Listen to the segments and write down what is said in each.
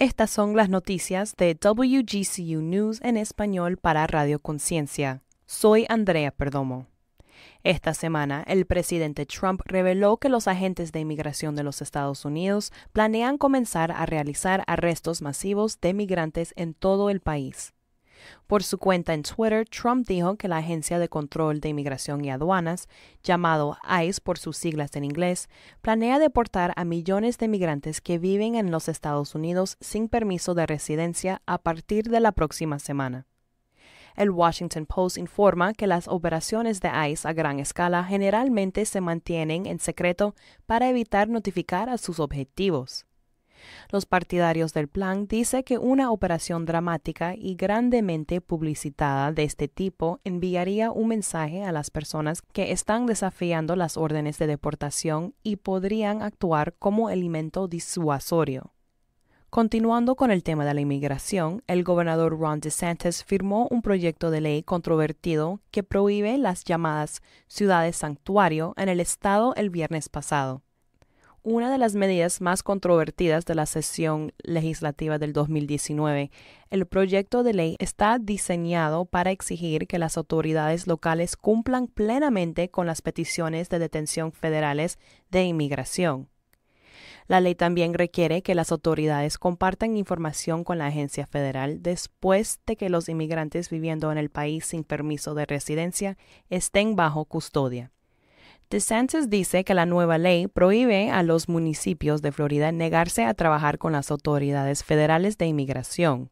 Estas son las noticias de WGCU News en español para Radio Conciencia. Soy Andrea Perdomo. Esta semana, el presidente Trump reveló que los agentes de inmigración de los Estados Unidos planean comenzar a realizar arrestos masivos de migrantes en todo el país. Por su cuenta en Twitter, Trump dijo que la Agencia de Control de Inmigración y Aduanas, llamado ICE por sus siglas en inglés, planea deportar a millones de migrantes que viven en los Estados Unidos sin permiso de residencia a partir de la próxima semana. El Washington Post informa que las operaciones de ICE a gran escala generalmente se mantienen en secreto para evitar notificar a sus objetivos. Los partidarios del plan dicen que una operación dramática y grandemente publicitada de este tipo enviaría un mensaje a las personas que están desafiando las órdenes de deportación y podrían actuar como elemento disuasorio. Continuando con el tema de la inmigración, el gobernador Ron DeSantis firmó un proyecto de ley controvertido que prohíbe las llamadas ciudades santuario en el estado el viernes pasado una de las medidas más controvertidas de la sesión legislativa del 2019. El proyecto de ley está diseñado para exigir que las autoridades locales cumplan plenamente con las peticiones de detención federales de inmigración. La ley también requiere que las autoridades compartan información con la agencia federal después de que los inmigrantes viviendo en el país sin permiso de residencia estén bajo custodia. DeSantis dice que la nueva ley prohíbe a los municipios de Florida negarse a trabajar con las autoridades federales de inmigración.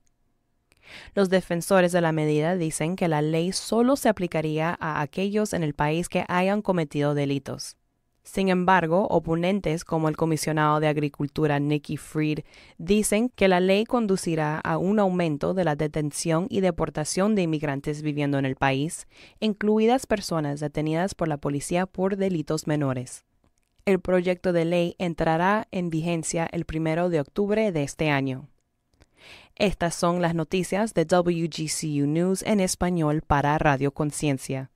Los defensores de la medida dicen que la ley solo se aplicaría a aquellos en el país que hayan cometido delitos. Sin embargo, oponentes como el comisionado de Agricultura Nicky Fried dicen que la ley conducirá a un aumento de la detención y deportación de inmigrantes viviendo en el país, incluidas personas detenidas por la policía por delitos menores. El proyecto de ley entrará en vigencia el primero de octubre de este año. Estas son las noticias de WGCU News en español para Radio Conciencia.